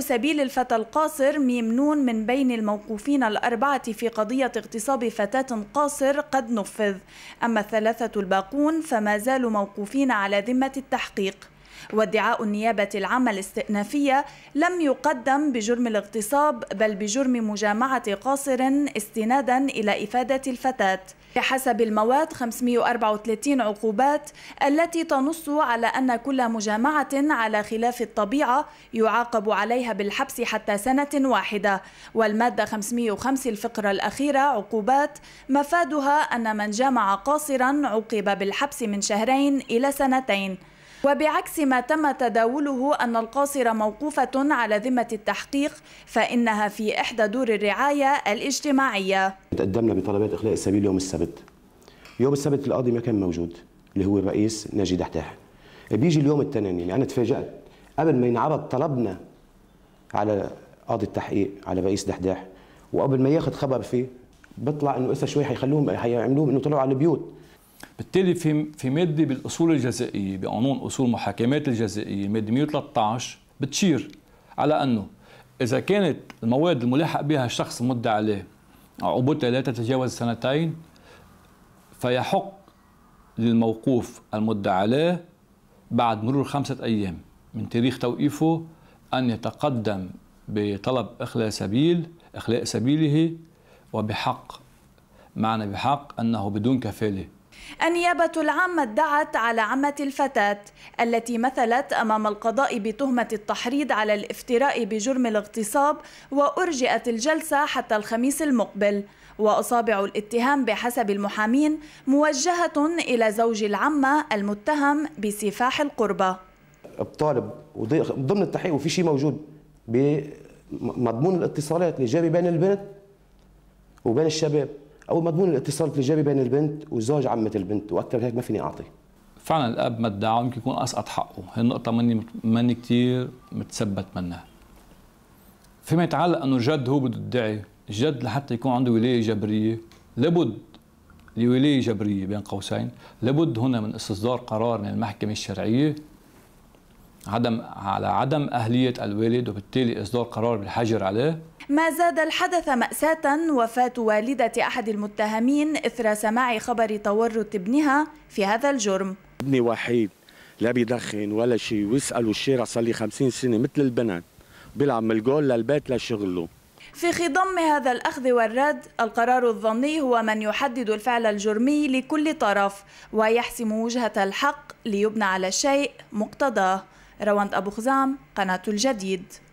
سبيل الفتى القاصر ميم نون من بين الموقوفين الأربعة في قضية اغتصاب فتاة قاصر قد نفذ أما الثلاثة الباقون فما زالوا موقوفين على ذمة التحقيق وادعاء النيابة العامة الاستئنافية لم يقدم بجرم الاغتصاب بل بجرم مجامعة قاصر استنادا إلى إفادة الفتاة بحسب المواد 534 عقوبات التي تنص على أن كل مجامعة على خلاف الطبيعة يعاقب عليها بالحبس حتى سنة واحدة والمادة 505 الفقرة الأخيرة عقوبات مفادها أن من جامع قاصرا عوقب بالحبس من شهرين إلى سنتين وبعكس ما تم تداوله أن القاصرة موقوفة على ذمة التحقيق فإنها في إحدى دور الرعاية الاجتماعية تقدمنا بطلبات إخلاء السبيل يوم السبت يوم السبت القاضي ما كان موجود اللي هو الرئيس ناجي دحتاح بيجي اليوم التنانين يعني أنا تفاجأت قبل ما ينعرض طلبنا على قاضي التحقيق على رئيس دحداح وقبل ما ياخد خبر فيه بيطلع انه اسا شوي حيخلوهم حيعملوهم انه طلعوا على البيوت بالتالي في في ماده بالاصول الجزائيه بقانون اصول محاكمات الجزائيه ماده 113 بتشير على انه اذا كانت المواد الملاحق بها الشخص المدعى عليه عقوبتها لا تتجاوز سنتين فيحق للموقوف المدعى عليه بعد مرور خمسة أيام من تاريخ توقيفه أن يتقدم بطلب إخلاء سبيل إخلاء سبيله وبحق معنى بحق أنه بدون كفالة النيابة العامة ادعت على عمة الفتاة التي مثلت أمام القضاء بتهمة التحريض على الافتراء بجرم الاغتصاب وأرجئت الجلسة حتى الخميس المقبل وأصابع الاتهام بحسب المحامين موجهة إلى زوج العمة المتهم بسفاح القربة بطالب ضمن التحقيق وفي شيء موجود بمضمون الاتصالات اللي جاي بين البنت وبين الشباب او مضمون الاتصال الايجابي بين البنت وزوج عمه البنت واكثر من هيك ما فيني اعطي فعلا الاب ما ادعى يمكن يكون اسقط حقه هي النقطه ماني ماني كثير متثبت منها فيما يتعلق انه الجد هو بده يدعي الجد لحتى يكون عنده ولايه جبريه لابد لولايه جبريه بين قوسين لابد هنا من استصدار قرار من المحكمه الشرعيه عدم على عدم اهليه الوالد وبالتالي اصدار قرار بالحجر عليه ما زاد الحدث مأساة وفاة والدة أحد المتهمين إثر سماع خبر تورط ابنها في هذا الجرم ابني وحيد لا بيدخن ولا شيء ويسألوا الشارع صار لي 50 سنة مثل البنات بيلعب من الجول للبيت لشغله في خضم هذا الأخذ والرد القرار الظني هو من يحدد الفعل الجرمي لكل طرف ويحسم وجهة الحق ليبنى على شيء مقتضاه رواند أبو خزام قناة الجديد